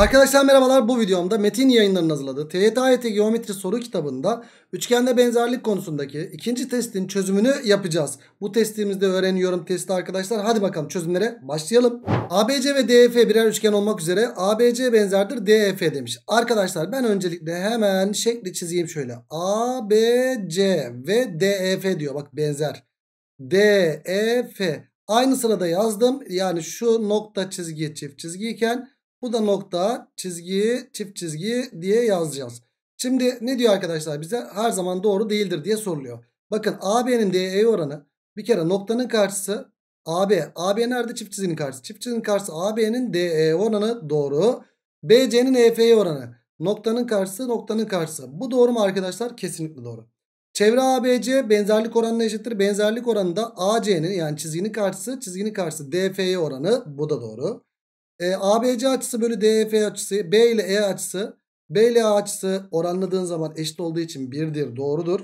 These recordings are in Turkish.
Arkadaşlar merhabalar bu videomda Metin yayınlarının hazırladığı TYT Geometri soru kitabında üçgende benzerlik konusundaki ikinci testin çözümünü yapacağız. Bu testimizde öğreniyorum testi arkadaşlar. Hadi bakalım çözümlere başlayalım. ABC ve DF e birer üçgen olmak üzere ABC benzerdir DF e demiş. Arkadaşlar ben öncelikle hemen şekli çizeyim şöyle. ABC ve DF e diyor bak benzer. DEF aynı sırada yazdım. Yani şu nokta çizgi çift çizgiyken bu da nokta çizgi çift çizgi diye yazacağız. Şimdi ne diyor arkadaşlar bize? Her zaman doğru değildir diye soruluyor. Bakın AB'nin DE oranı bir kere noktanın karşısı AB. AB nerede? Çift çizginin karşısı. Çift çizginin karşısı AB'nin DE oranı doğru. BC'nin EF'ye oranı. Noktanın karşısı noktanın karşısı. Bu doğru mu arkadaşlar? Kesinlikle doğru. Çevre ABC benzerlik oranına eşittir. Benzerlik oranı AC'nin yani çizginin karşısı çizginin karşısı DF'ye oranı. Bu da doğru. E, ee, ABC açısı bölü DEF açısı B ile E açısı B ile A açısı oranladığın zaman eşit olduğu için 1'dir doğrudur.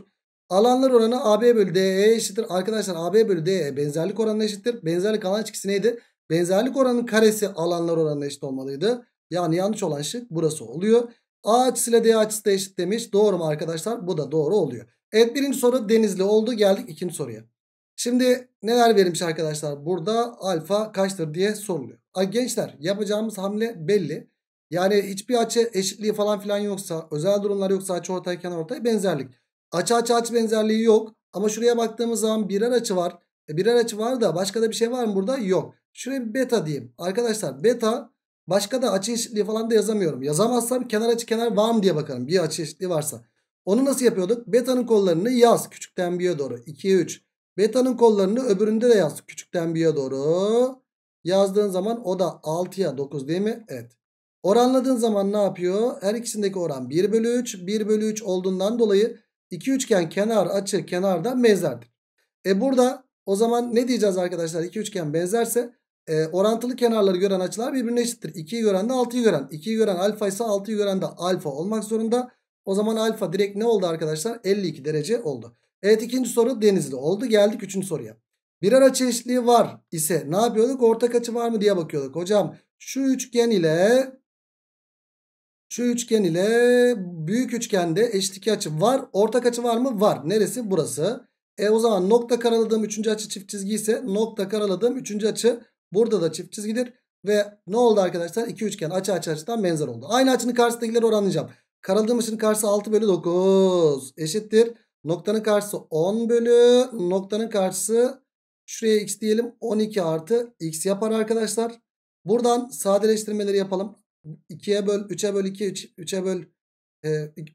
Alanlar oranı AB bölü DE eşittir. Arkadaşlar AB bölü DE benzerlik oranı eşittir. Benzerlik alan çıkısı neydi? Benzerlik oranının karesi alanlar oranına eşit olmalıydı. Yani yanlış olan şık burası oluyor. A açısı ile D açısı da eşit demiş. Doğru mu arkadaşlar? Bu da doğru oluyor. Evet birinci soru denizli oldu. Geldik ikinci soruya. Şimdi neler verilmiş arkadaşlar? Burada alfa kaçtır diye soruluyor. gençler yapacağımız hamle belli. Yani hiçbir açı eşitliği falan filan yoksa, özel durumlar yoksa açı ortay kenar ortay benzerlik. Açı açı açı benzerliği yok. Ama şuraya baktığımız zaman birer açı var. E birer açı var da başka da bir şey var mı burada? Yok. Şuraya bir beta diyeyim. Arkadaşlar beta başka da açı eşitliği falan da yazamıyorum. Yazamazsam kenar açı kenar var mı diye bakarım. Bir açı eşitliği varsa. Onu nasıl yapıyorduk? Beta'nın kollarını yaz. Küçükten büyüğe doğru. 2'ye 3. Beta'nın kollarını öbüründe de yaz. Küçükten büyüğe doğru. Yazdığın zaman o da 6'ya 9 değil mi? Evet. Oranladığın zaman ne yapıyor? Her ikisindeki oran 1 bölü 3. 1 bölü 3 olduğundan dolayı iki üçgen kenar açı kenarda mezardır. E burada o zaman ne diyeceğiz arkadaşlar? İki üçgen benzerse e, orantılı kenarları gören açılar birbirine eşittir. 2'yi gören de 6'yı gören. 2'yi gören alfa ise 6'yı gören de alfa olmak zorunda. O zaman alfa direkt ne oldu arkadaşlar? 52 derece oldu. Evet ikinci soru Denizli oldu. Geldik üçüncü soruya. Birer açı eşitliği var ise ne yapıyorduk? Ortak açı var mı diye bakıyorduk. Hocam şu üçgen ile şu üçgen ile büyük üçgende eşitlik açı var. Ortak açı var mı? Var. Neresi? Burası. E o zaman nokta karaladığım üçüncü açı çift çizgi ise nokta karaladığım üçüncü açı burada da çift çizgidir. Ve ne oldu arkadaşlar? İki üçgen açı açı açıdan benzer oldu. Aynı açının karşısındakileri oranlayacağım. Karaladığım açının karşısı 6 bölü 9 eşittir. Noktanın karşısı 10 bölü noktanın karşısı şuraya x diyelim 12 artı x yapar arkadaşlar. Buradan sadeleştirmeleri yapalım. 2'ye böl 3'e böl 2 3'e böl e,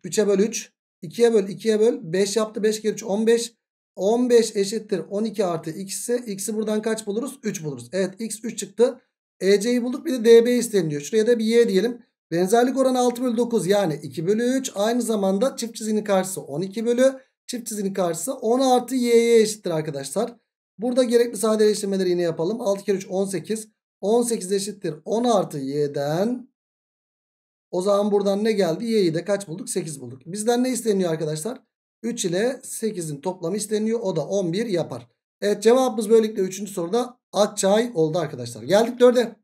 3'e böl 3 2'ye böl 2'ye böl 5 yaptı 5 kere 3 15 15 eşittir 12 artı x ise x'i buradan kaç buluruz 3 buluruz. Evet x 3 çıktı. EC'yi bulduk bir de DB isteniyor. Şuraya da bir y diyelim. Benzerlik oranı 6 bölü 9 yani 2 bölü 3 aynı zamanda çift çizginin karşısı 12 bölü Çift çizginin karşısı 10 artı y'ye eşittir arkadaşlar. Burada gerekli sadeleştirmeleri yine yapalım. 6 kere 3 18. 18 eşittir 10 artı y'den. O zaman buradan ne geldi? Y'yi de kaç bulduk? 8 bulduk. Bizden ne isteniyor arkadaşlar? 3 ile 8'in toplamı isteniyor. O da 11 yapar. Evet cevabımız böylelikle 3. soruda Akçay oldu arkadaşlar. Geldik 4'e.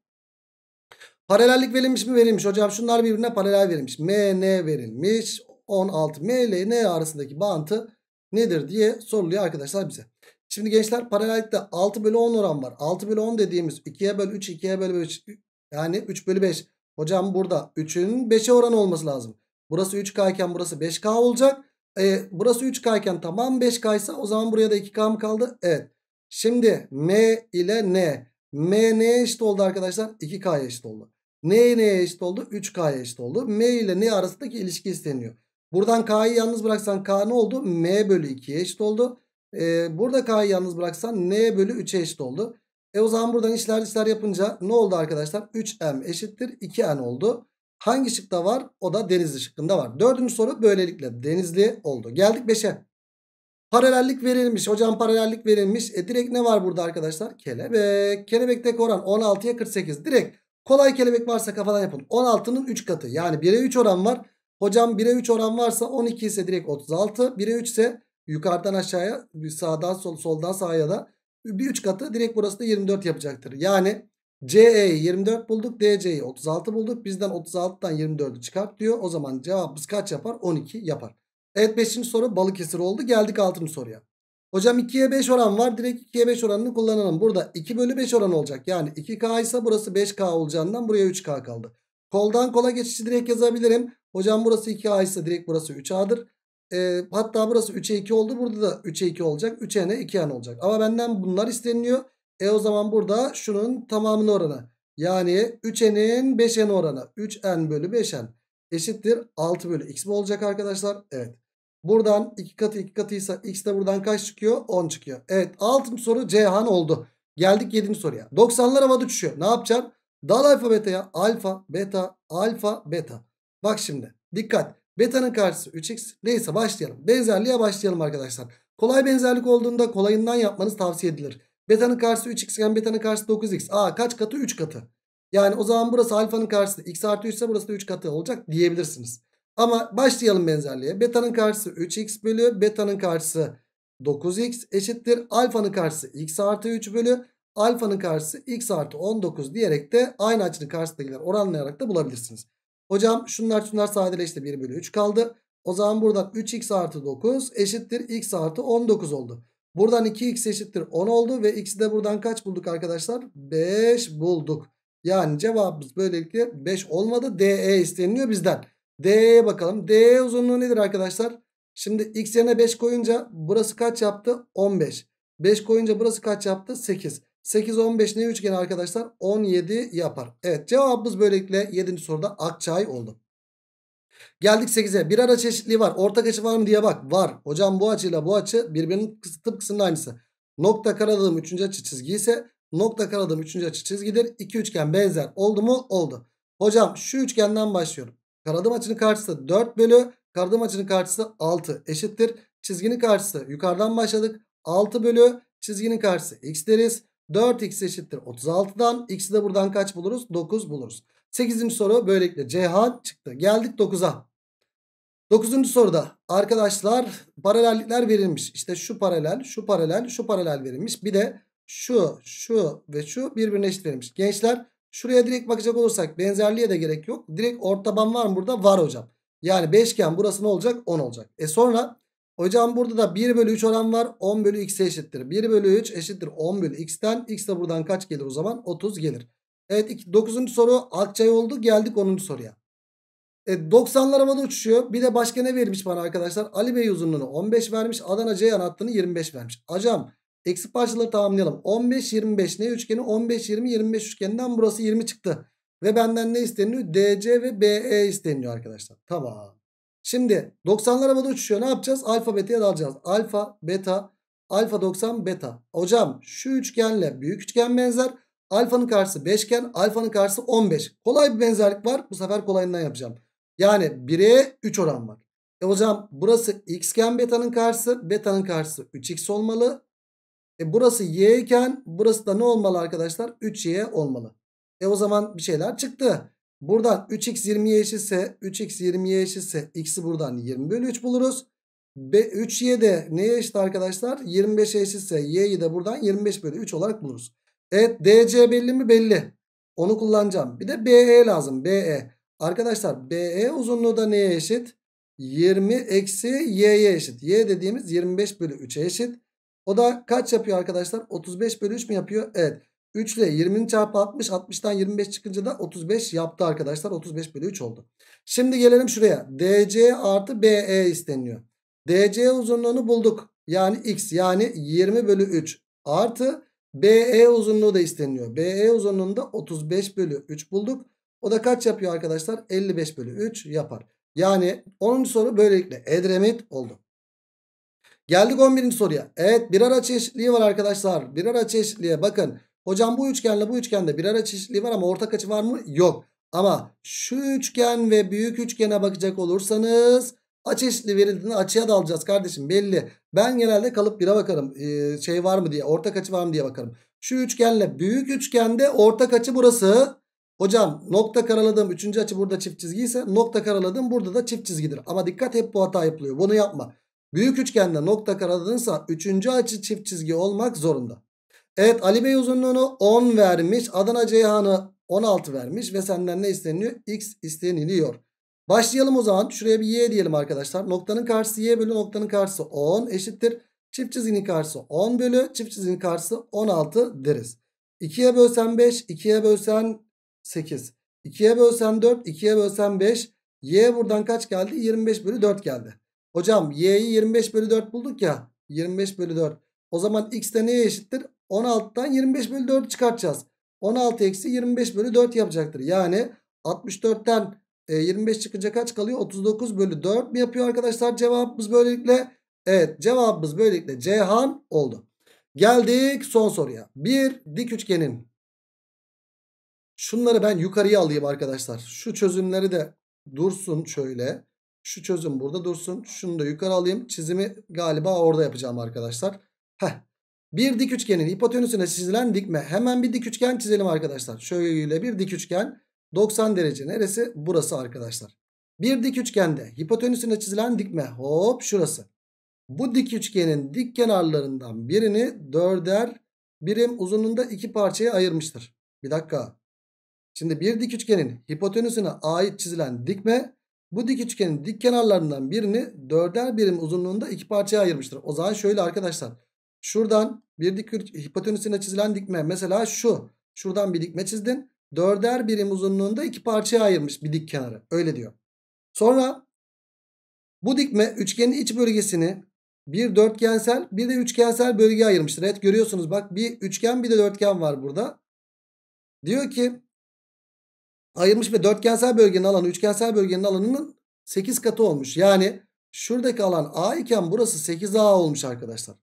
Paralellik verilmiş mi verilmiş? Hocam şunlar birbirine paralel verilmiş. M, N verilmiş. 16 M ile N arasındaki bağıntı nedir diye soruluyor arkadaşlar bize. Şimdi gençler paralellikte 6 bölü 10 oran var. 6 bölü 10 dediğimiz 2'ye bölü 3, 2'ye bölü 5 yani 3 bölü 5. Hocam burada 3'ün 5'e oranı olması lazım. Burası 3K iken burası 5K olacak. E, burası 3K iken tamam 5K ise o zaman buraya da 2K mı kaldı? Evet. Şimdi M ile N. M neye eşit oldu arkadaşlar? 2K'ya eşit oldu. N neye eşit oldu? 3K'ya eşit oldu. M ile N arasındaki ilişki isteniyor. Buradan K'yı yalnız bıraksan K ne oldu? M bölü 2'ye eşit oldu. Ee, burada K'yı yalnız bıraksan N bölü 3'e eşit oldu. E o zaman buradan işler işler yapınca ne oldu arkadaşlar? 3M eşittir 2N oldu. Hangi şıkta var? O da Denizli şıkkında var. Dördüncü soru böylelikle Denizli oldu. Geldik 5'e. Paralellik verilmiş. Hocam paralellik verilmiş. E direkt ne var burada arkadaşlar? Kelebek. Kelebekteki oran 16'ya 48. Direkt kolay kelebek varsa kafadan yapın. 16'nın 3 katı. Yani 1'e 3 oran var. Hocam 1'e 3 oran varsa 12 ise direkt 36. 1'e 3 ise yukarıdan aşağıya sağdan sol soldan sağa da bir 3 katı direkt burası da 24 yapacaktır. Yani CE'yi 24 bulduk DC'yi 36 bulduk. Bizden 36'dan 24'ü çıkart diyor. O zaman cevabımız kaç yapar? 12 yapar. Evet 5. soru Balıkesir oldu. Geldik 6. soruya. Hocam 2'ye 5 oran var. Direkt 2'ye 5 oranını kullanalım. Burada 2 bölü 5 oran olacak. Yani 2K ise burası 5K olacağından buraya 3K kaldı. Koldan kola geçişi direkt yazabilirim. Hocam burası 2A ise direkt burası 3A'dır. E, ee, hatta burası 3'e 2 oldu. Burada da 3'e 2 olacak. 3'e ne? 2 an olacak. Ama benden bunlar isteniliyor. E o zaman burada şunun tamamının oranı. Yani 3n'in 5n oranı. 3n bölü 5n eşittir 6 bölü x mi olacak arkadaşlar? Evet. Buradan 2 katı 2 katıysa x de buradan kaç çıkıyor? 10 çıkıyor. Evet 6. soru Cihan oldu. Geldik 7. soruya. 90'lar havada uçuşuyor. Ne yapacağım? Dal alfa ya. Alfa beta alfa beta. Bak şimdi dikkat. Beta'nın karşısı 3x. Neyse başlayalım. Benzerliğe başlayalım arkadaşlar. Kolay benzerlik olduğunda kolayından yapmanız tavsiye edilir. Beta'nın karşısı 3x iken beta'nın karşısı 9x. Aa kaç katı? 3 katı. Yani o zaman burası alfanın karşısı x artı 3 ise burası da 3 katı olacak diyebilirsiniz. Ama başlayalım benzerliğe. Beta'nın karşısı 3x bölü beta'nın karşısı 9x eşittir. Alfanın karşısı x artı 3 bölü alfanın karşısı x artı 19 diyerek de aynı açının karşısındakiler oranlayarak da bulabilirsiniz. Hocam şunlar şunlar sadeleşti 1 bölü 3 kaldı. O zaman buradan 3x artı 9 eşittir x artı 19 oldu. Buradan 2x eşittir 10 oldu ve x'i de buradan kaç bulduk arkadaşlar? 5 bulduk. Yani cevabımız böylelikle 5 olmadı. DE isteniliyor bizden. DE'ye bakalım. DE uzunluğu nedir arkadaşlar? Şimdi x yerine 5 koyunca burası kaç yaptı? 15. 5 koyunca burası kaç yaptı? 8. 8, 15 ne üçgeni arkadaşlar? 17 yapar. Evet cevabımız böylelikle 7. soruda Akçay oldu. Geldik 8'e. Bir ara çeşitliği var. Ortak açı var mı diye bak. Var. Hocam bu açıyla bu açı birbirinin tıpkısının aynısı. Nokta karaladığım 3. açı çizgi ise nokta karaladığım 3. açı çizgidir. İki üçgen benzer. Oldu mu? Oldu. Hocam şu üçgenden başlıyorum. Karadığım açının karşısı 4 bölü. Karadığım açının karşısı 6 eşittir. Çizginin karşısı yukarıdan başladık. 6 bölü çizginin karşısı x deriz. 4x eşittir 36'dan. X'i de buradan kaç buluruz? 9 buluruz. 8. soru böylelikle CH çıktı. Geldik 9'a. 9. soruda arkadaşlar paralellikler verilmiş. İşte şu paralel, şu paralel, şu paralel verilmiş. Bir de şu, şu ve şu birbirine eşit verilmiş. Gençler şuraya direkt bakacak olursak benzerliğe de gerek yok. Direkt orta taban var mı burada? Var hocam. Yani 5 beşgen burası ne olacak? 10 olacak. E sonra Hocam burada da 1 bölü 3 oran var. 10 bölü x'e eşittir. 1 bölü 3 eşittir 10 bölü x'ten. X de buradan kaç gelir o zaman? 30 gelir. Evet 9. soru Akçay oldu. Geldik 10. soruya. E, 90'lar havada uçuşuyor. Bir de başka ne vermiş bana arkadaşlar? Ali Bey uzunluğunu 15 vermiş. Adana Ceyhan hattını 25 vermiş. Hocam eksi parçaları tamamlayalım. 15 25 ne üçgeni? 15 20 25 üçgeninden burası 20 çıktı. Ve benden ne isteniyor? DC ve BE isteniyor arkadaşlar. Tamam. Şimdi 90'lara havada uçuşuyor. Ne yapacağız? Alfa beta'ya dalacağız. Alfa beta alfa 90 beta. Hocam şu üçgenle büyük üçgen benzer. Alfanın karşısı 5 iken alfanın karşısı 15. Kolay bir benzerlik var. Bu sefer kolayından yapacağım. Yani 1'e 3 oran var. E hocam burası x iken beta'nın karşısı. Beta'nın karşısı 3x olmalı. E burası y iken burası da ne olmalı arkadaşlar? 3y olmalı. E o zaman bir şeyler çıktı. Buradan 3x 20'ye eşitse 3x 20'ye eşitse x'i buradan 20 bölü 3 buluruz. 3y de neye eşit arkadaşlar? 25'e eşitse y'yi de buradan 25 bölü 3 olarak buluruz. Evet dc belli mi? Belli. Onu kullanacağım. Bir de be lazım. Be. Arkadaşlar be uzunluğu da neye eşit? 20 eksi y'ye eşit. y dediğimiz 25 bölü 3'e eşit. O da kaç yapıyor arkadaşlar? 35 bölü 3 mü yapıyor? Evet. 3 ile 20'nin çarpı 60. 60'tan 25 çıkınca da 35 yaptı arkadaşlar. 35 bölü 3 oldu. Şimdi gelelim şuraya. DC artı BE isteniyor. DC uzunluğunu bulduk. Yani x yani 20 bölü 3 artı BE uzunluğu da isteniyor. BE uzunluğunda 35 bölü 3 bulduk. O da kaç yapıyor arkadaşlar? 55 bölü 3 yapar. Yani 10. soru böylelikle Edremit oldu. Geldik 11. soruya. Evet birer açı eşitliği var arkadaşlar. Birer açı eşitliğe bakın. Hocam bu üçgenle bu üçgende birer eşitliği var ama ortak açı var mı? Yok. Ama şu üçgen ve büyük üçgene bakacak olursanız açı eşitliği verildiğinde açıya da alacağız kardeşim belli. Ben genelde kalıp 1'e bakarım. Ee, şey var mı diye ortak açı var mı diye bakarım. Şu üçgenle büyük üçgende ortak açı burası. Hocam nokta karaladığım üçüncü açı burada çift çizgiyse nokta karaladığım burada da çift çizgidir. Ama dikkat hep bu hata yapılıyor. Bunu yapma. Büyük üçgende nokta karaladığınsa üçüncü açı çift çizgi olmak zorunda. Evet Ali Bey uzunluğunu 10 vermiş. Adana Ceyhan'ı 16 vermiş. Ve senden ne isteniyor? X isteniliyor. Başlayalım o zaman. Şuraya bir y diyelim arkadaşlar. Noktanın karşısı y bölü noktanın karşısı 10 eşittir. Çift çizginin karşısı 10 bölü çift çizginin karşısı 16 deriz. 2'ye bölsen 5, 2'ye bölsen 8. 2'ye bölsen 4, 2'ye bölsen 5. Y buradan kaç geldi? 25 bölü 4 geldi. Hocam y'yi 25 bölü 4 bulduk ya. 25 bölü 4. O zaman x de neye eşittir? 16'dan 25 bölü 4 çıkartacağız. 16 eksi 25 bölü 4 yapacaktır. Yani 64'ten 25 e, çıkınca kaç kalıyor? 39 bölü 4 mi yapıyor arkadaşlar? Cevabımız böylelikle evet cevabımız böylelikle Ceyhan oldu. Geldik son soruya. Bir dik üçgenin şunları ben yukarıya alayım arkadaşlar. Şu çözümleri de dursun şöyle. Şu çözüm burada dursun. Şunu da yukarı alayım. Çizimi galiba orada yapacağım arkadaşlar. Heh. Bir dik üçgenin hipotenüsüne çizilen dikme. Hemen bir dik üçgen çizelim arkadaşlar. Şöyle bir dik üçgen. 90 derece neresi? Burası arkadaşlar. Bir dik üçgende hipotenüsüne çizilen dikme. Hop şurası. Bu dik üçgenin dik kenarlarından birini dörder birim uzunluğunda iki parçaya ayırmıştır. Bir dakika. Şimdi bir dik üçgenin hipotenüsüne ait çizilen dikme bu dik üçgenin dik kenarlarından birini dörder birim uzunluğunda iki parçaya ayırmıştır. O zaman şöyle arkadaşlar. Şuradan bir dik hipotenüsüne çizilen dikme. Mesela şu. Şuradan bir dikme çizdin. Dörder birim uzunluğunda iki parçaya ayırmış bir dik kenarı. Öyle diyor. Sonra bu dikme üçgenin iç bölgesini bir dörtgensel bir de üçgensel bölge ayırmıştır. Evet görüyorsunuz bak bir üçgen bir de dörtgen var burada. Diyor ki ayırmış ve dörtgensel bölgenin alanı üçgensel bölgenin alanının 8 katı olmuş. Yani şuradaki alan A iken burası 8A olmuş arkadaşlar.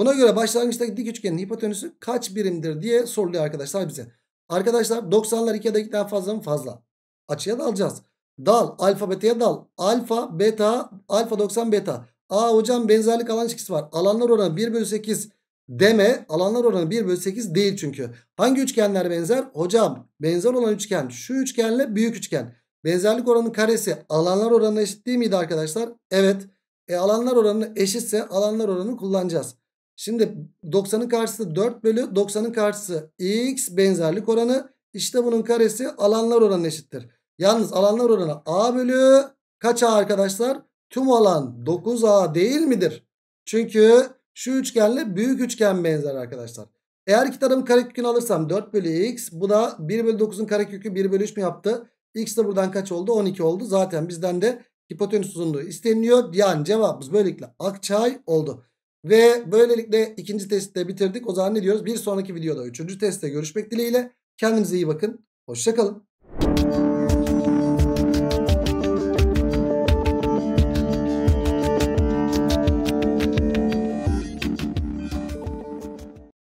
Buna göre başlangıçtaki dik üçgenin hipotenüsü kaç birimdir diye soruluyor arkadaşlar bize. Arkadaşlar 90'lar 2'ye de 2'den fazla mı? Fazla. Açıya dalacağız. Dal. Alfa beta'ya dal. Alfa beta. Alfa 90 beta. Aa hocam benzerlik alan ilişkisi var. Alanlar oranı 1 bölü 8 deme. Alanlar oranı 1 bölü 8 değil çünkü. Hangi üçgenler benzer? Hocam benzer olan üçgen şu üçgenle büyük üçgen. Benzerlik oranının karesi alanlar oranı eşit değil miydi arkadaşlar? Evet. E alanlar oranı eşitse alanlar oranını kullanacağız. Şimdi 90'ın karşısı 4 bölü 90'ın karşısı x benzerlik oranı. İşte bunun karesi alanlar oranı eşittir. Yalnız alanlar oranı a bölü kaç a arkadaşlar? Tüm alan 9a değil midir? Çünkü şu üçgenle büyük üçgen benzer arkadaşlar. Eğer iki tarafın karekökünü alırsam 4 bölü x bu da 1 bölü 9'un karekökü 1 bölü 3 mü yaptı? X de buradan kaç oldu? 12 oldu. Zaten bizden de hipotenüs uzunluğu isteniliyor. Yani cevabımız böylelikle akçay oldu. Ve böylelikle ikinci testi de bitirdik. O zaman ne diyoruz? Bir sonraki videoda üçüncü testte görüşmek dileğiyle. Kendinize iyi bakın. Hoşçakalın.